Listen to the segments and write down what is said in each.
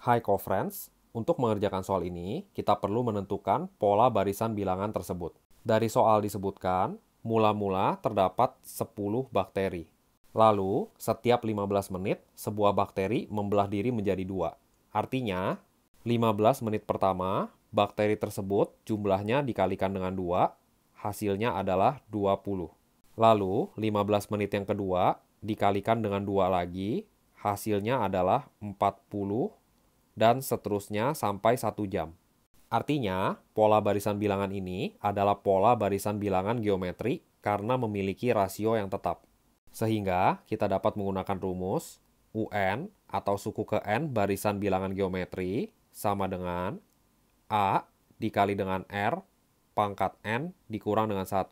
Hai friends, untuk mengerjakan soal ini, kita perlu menentukan pola barisan bilangan tersebut. Dari soal disebutkan, mula-mula terdapat 10 bakteri. Lalu, setiap 15 menit, sebuah bakteri membelah diri menjadi dua. Artinya, 15 menit pertama, bakteri tersebut jumlahnya dikalikan dengan dua, hasilnya adalah 20. Lalu, 15 menit yang kedua dikalikan dengan dua lagi, hasilnya adalah 40 dan seterusnya sampai 1 jam. Artinya, pola barisan bilangan ini adalah pola barisan bilangan geometri karena memiliki rasio yang tetap. Sehingga, kita dapat menggunakan rumus UN atau suku ke N barisan bilangan geometri sama dengan A dikali dengan R pangkat N dikurang dengan 1,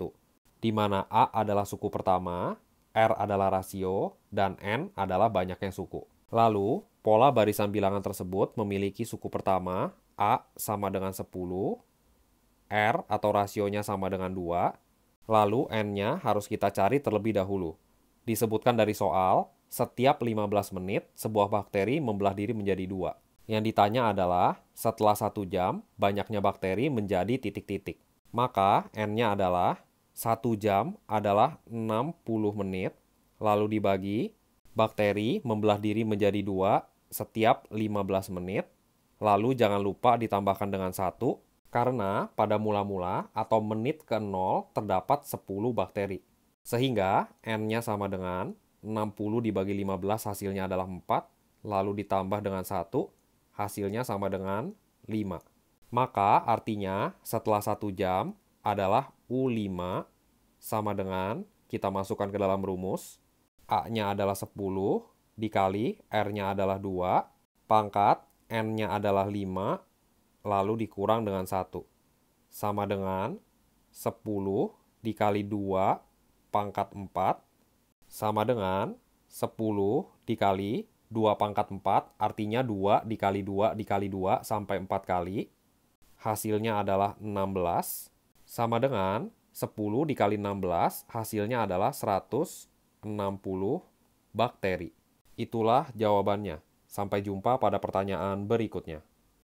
di mana A adalah suku pertama, R adalah rasio, dan N adalah banyaknya suku. Lalu, Pola barisan bilangan tersebut memiliki suku pertama A sama dengan 10, R atau rasionya sama dengan 2, lalu N-nya harus kita cari terlebih dahulu. Disebutkan dari soal, setiap 15 menit sebuah bakteri membelah diri menjadi dua. Yang ditanya adalah, setelah satu jam, banyaknya bakteri menjadi titik-titik. Maka N-nya adalah satu jam adalah 60 menit, lalu dibagi bakteri membelah diri menjadi dua setiap 15 menit. Lalu jangan lupa ditambahkan dengan satu karena pada mula-mula atau menit ke 0 terdapat 10 bakteri. Sehingga N-nya sama dengan 60 dibagi 15 hasilnya adalah 4, lalu ditambah dengan 1, hasilnya sama dengan 5. Maka artinya setelah 1 jam adalah U5 sama dengan kita masukkan ke dalam rumus, A-nya adalah 10, dikali R-nya adalah 2, pangkat N-nya adalah 5, lalu dikurang dengan 1. Sama dengan 10 dikali 2 pangkat 4, sama dengan 10 dikali 2 pangkat 4, artinya 2 dikali 2 dikali 2 sampai 4 kali. Hasilnya adalah 16, sama dengan 10 dikali 16, hasilnya adalah 160 bakteri. Itulah jawabannya. Sampai jumpa pada pertanyaan berikutnya.